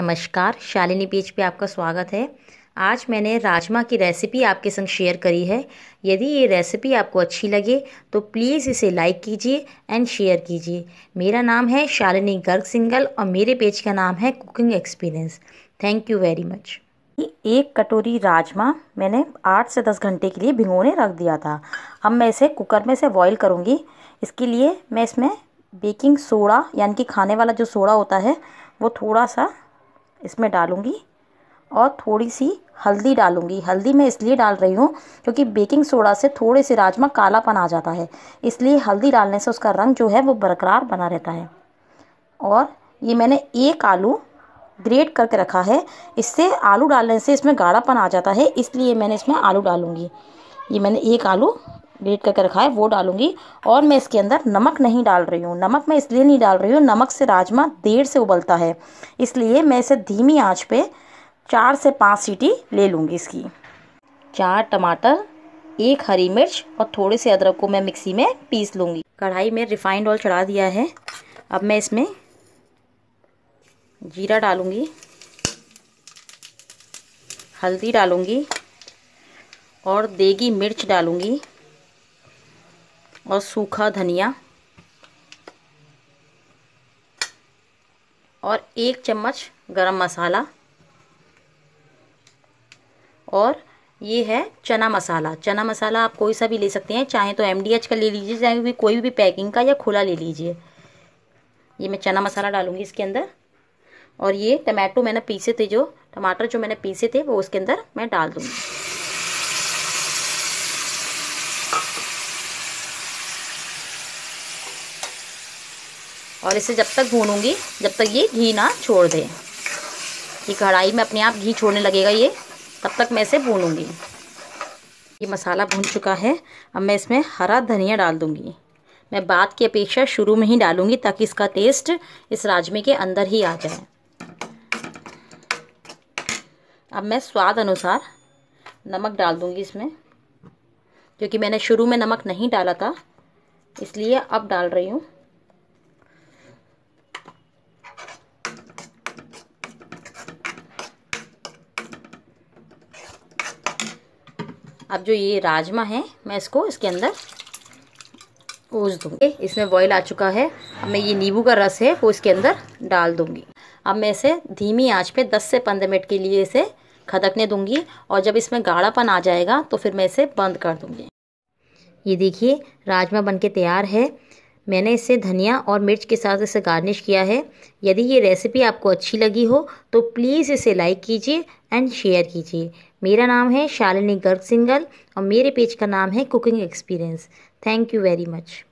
नमस्कार शालिनी पेज पे आपका स्वागत है आज मैंने राजमा की रेसिपी आपके संग शेयर करी है यदि ये रेसिपी आपको अच्छी लगे तो प्लीज़ इसे लाइक कीजिए एंड शेयर कीजिए मेरा नाम है शालिनी गर्ग सिंगल और मेरे पेज का नाम है cooking experience thank you very much एक कटोरी राजमा मैंने आठ से दस घंटे के लिए भिगोने रख दिया था अब मैं इसे कुकर में से बॉईल करूँगी इसके लिए मैं इसमें बेकिंग सोडा यानी कि खाने वाला जो सोडा होता है वो थोड़ा सा इसमें डालूँगी और थोड़ी सी हल्दी डालूँगी हल्दी मैं इसलिए डाल रही हूँ क्योंकि बेकिंग सोडा से थोड़े से राजमा कालापन आ जाता है इसलिए हल्दी डालने से उसका रंग जो है वो बरकरार बना रहता है और ये मैंने एक आलू ग्रेट करके रखा है इससे आलू डालने से इसमें गाढ़ापन आ जाता है इसलिए मैंने इसमें आलू डालूँगी ये मैंने एक आलू ग्रेट करके रखा है वो डालूंगी और मैं इसके अंदर नमक नहीं डाल रही हूँ नमक मैं इसलिए नहीं डाल रही हूँ नमक से राजमा देर से उबलता है इसलिए मैं इसे धीमी आँच पे चार से पाँच सीटी ले लूँगी इसकी चार टमाटर एक हरी मिर्च और थोड़े से अदरक को मैं मिक्सी में पीस लूँगी कढ़ाई में रिफाइंड ऑयल चढ़ा दिया है अब मैं इसमें जीरा डालूँगी हल्दी डालूँगी और देगी मिर्च डालूँगी और सूखा धनिया और एक चम्मच गरम मसाला और ये है चना मसाला चना मसाला आप कोई सा भी ले सकते हैं चाहे तो एम का ले लीजिए चाहे भी कोई भी पैकिंग का या खुला ले लीजिए ये मैं चना मसाला डालूँगी इसके अंदर और ये टमाटो मैंने पीसे थे जो टमाटर जो मैंने पीसे थे वो उसके अंदर मैं डाल दूंगी और इसे जब तक भूनूंगी जब तक ये घी ना छोड़ दे ये कढ़ाई में अपने आप घी छोड़ने लगेगा ये तब तक मैं इसे भूनूंगी ये मसाला भून चुका है अब मैं इसमें हरा धनिया डाल दूंगी मैं बाद की अपेक्षा शुरू में ही डालूंगी ताकि इसका टेस्ट इस राजमे के अंदर ही आ जाए अब मैं स्वाद अनुसार नमक डाल दूंगी इसमें क्योंकि मैंने शुरू में नमक नहीं डाला था इसलिए अब डाल रही हूँ अब जो ये राजमा है मैं इसको इसके अंदर ऊज दूंगी इसमें बॉयल आ चुका है अब मैं ये नींबू का रस है वो इसके अंदर डाल दूंगी अब मैं इसे धीमी आंच पे 10 से 15 मिनट के लिए इसे खदकने दूंगी और जब इसमें गाढ़ापन आ जाएगा तो फिर मैं इसे बंद कर दूंगी ये देखिए राजमा बनके तैयार है मैंने इसे धनिया और मिर्च के साथ इसे गार्निश किया है यदि ये रेसिपी आपको अच्छी लगी हो तो प्लीज़ इसे लाइक कीजिए एंड शेयर कीजिए मेरा नाम है शालिनी गर्ग सिंगल और मेरे पेज का नाम है cooking experience thank you very much